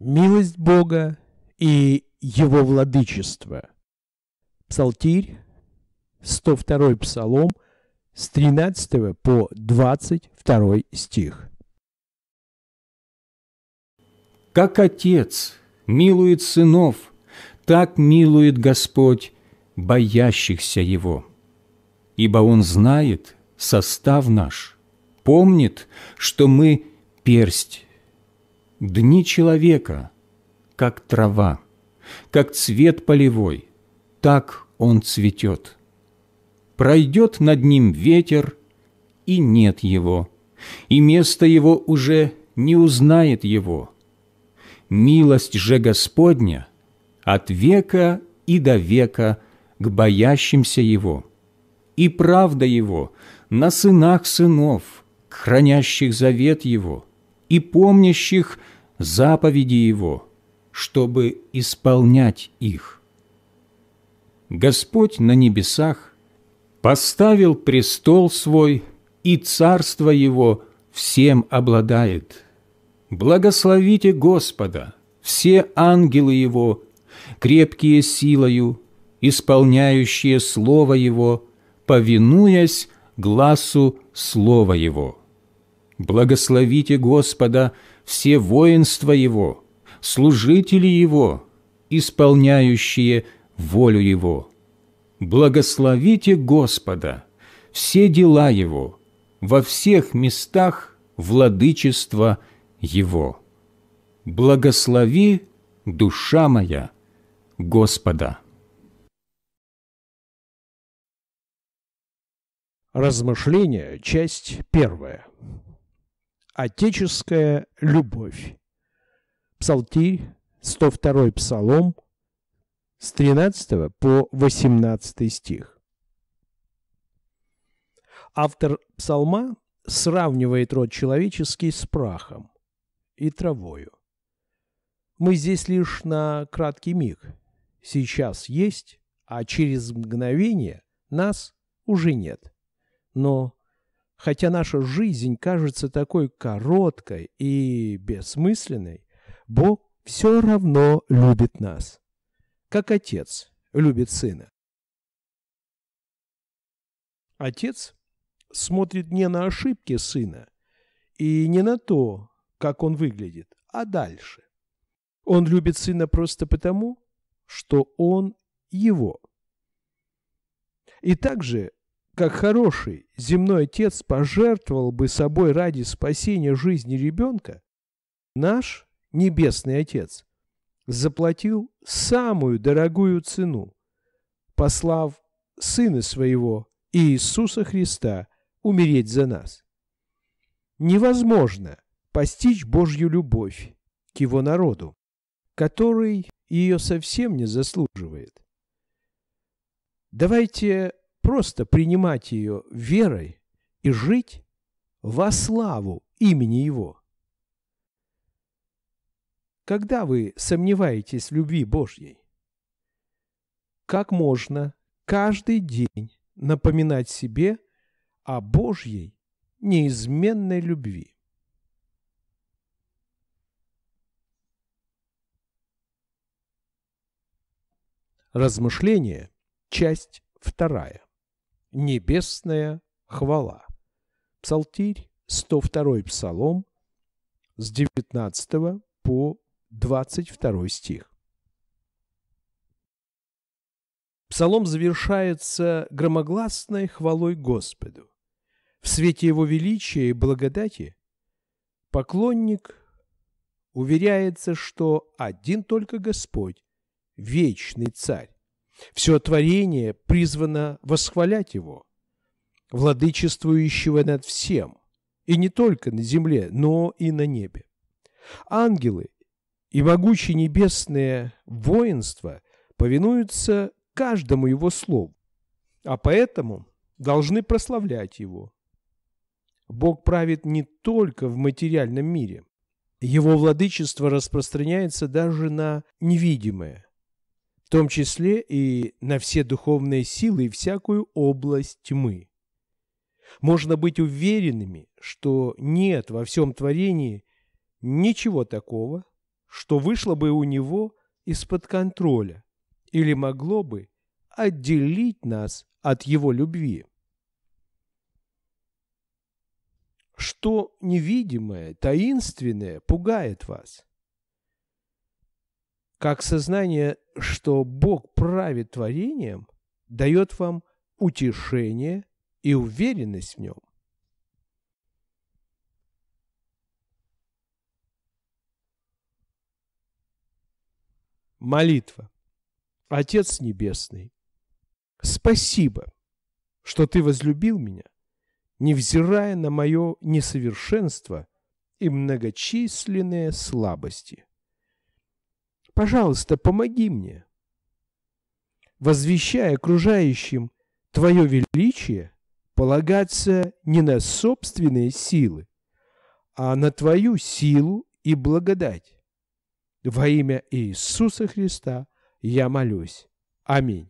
милость Бога и Его владычество. Псалтирь, 102 Псалом, с 13 по 22 стих. Как Отец милует сынов, так милует Господь боящихся Его. Ибо Он знает состав наш, помнит, что мы персть Дни человека, как трава, как цвет полевой, так он цветет. Пройдет над ним ветер, и нет его, и место его уже не узнает его. Милость же Господня от века и до века к боящимся его, и правда его на сынах сынов, хранящих завет его – и помнящих заповеди Его, чтобы исполнять их. Господь на небесах поставил престол Свой, и царство Его всем обладает. Благословите Господа, все ангелы Его, крепкие силою, исполняющие Слово Его, повинуясь Гласу Слова Его. Благословите Господа все воинства Его, служители Его, исполняющие волю Его. Благословите Господа все дела Его, во всех местах владычества Его. Благослови, душа моя, Господа. Размышления, часть первая отеческая любовь. Псалтирь, 102 Псалом, с 13 по 18 стих. Автор псалма сравнивает род человеческий с прахом и травою. Мы здесь лишь на краткий миг. Сейчас есть, а через мгновение нас уже нет. Но Хотя наша жизнь кажется такой короткой и бессмысленной, Бог все равно любит нас, как отец любит сына. Отец смотрит не на ошибки сына и не на то, как он выглядит, а дальше. Он любит сына просто потому, что он его. И также как хороший земной отец пожертвовал бы собой ради спасения жизни ребенка, наш небесный отец заплатил самую дорогую цену, послав Сына Своего, Иисуса Христа, умереть за нас. Невозможно постичь Божью любовь к Его народу, который ее совсем не заслуживает. Давайте просто принимать ее верой и жить во славу имени Его. Когда вы сомневаетесь в любви Божьей, как можно каждый день напоминать себе о Божьей неизменной любви? Размышление, часть вторая. Небесная хвала. Псалтирь, 102 Псалом, с 19 по 22 стих. Псалом завершается громогласной хвалой Господу. В свете его величия и благодати поклонник уверяется, что один только Господь, вечный Царь, все творение призвано восхвалять его, владычествующего над всем, и не только на земле, но и на небе. Ангелы и могучие небесное воинство повинуются каждому его слову, а поэтому должны прославлять его. Бог правит не только в материальном мире. Его владычество распространяется даже на невидимое – том числе и на все духовные силы и всякую область тьмы. Можно быть уверенными, что нет во всем творении ничего такого, что вышло бы у него из-под контроля или могло бы отделить нас от его любви. Что невидимое, таинственное пугает вас? Как сознание что Бог правит творением, дает вам утешение и уверенность в нем. Молитва. Отец Небесный, спасибо, что Ты возлюбил меня, невзирая на мое несовершенство и многочисленные слабости. Пожалуйста, помоги мне. Возвещая окружающим твое величие, полагаться не на собственные силы, а на твою силу и благодать. Во имя Иисуса Христа я молюсь. Аминь.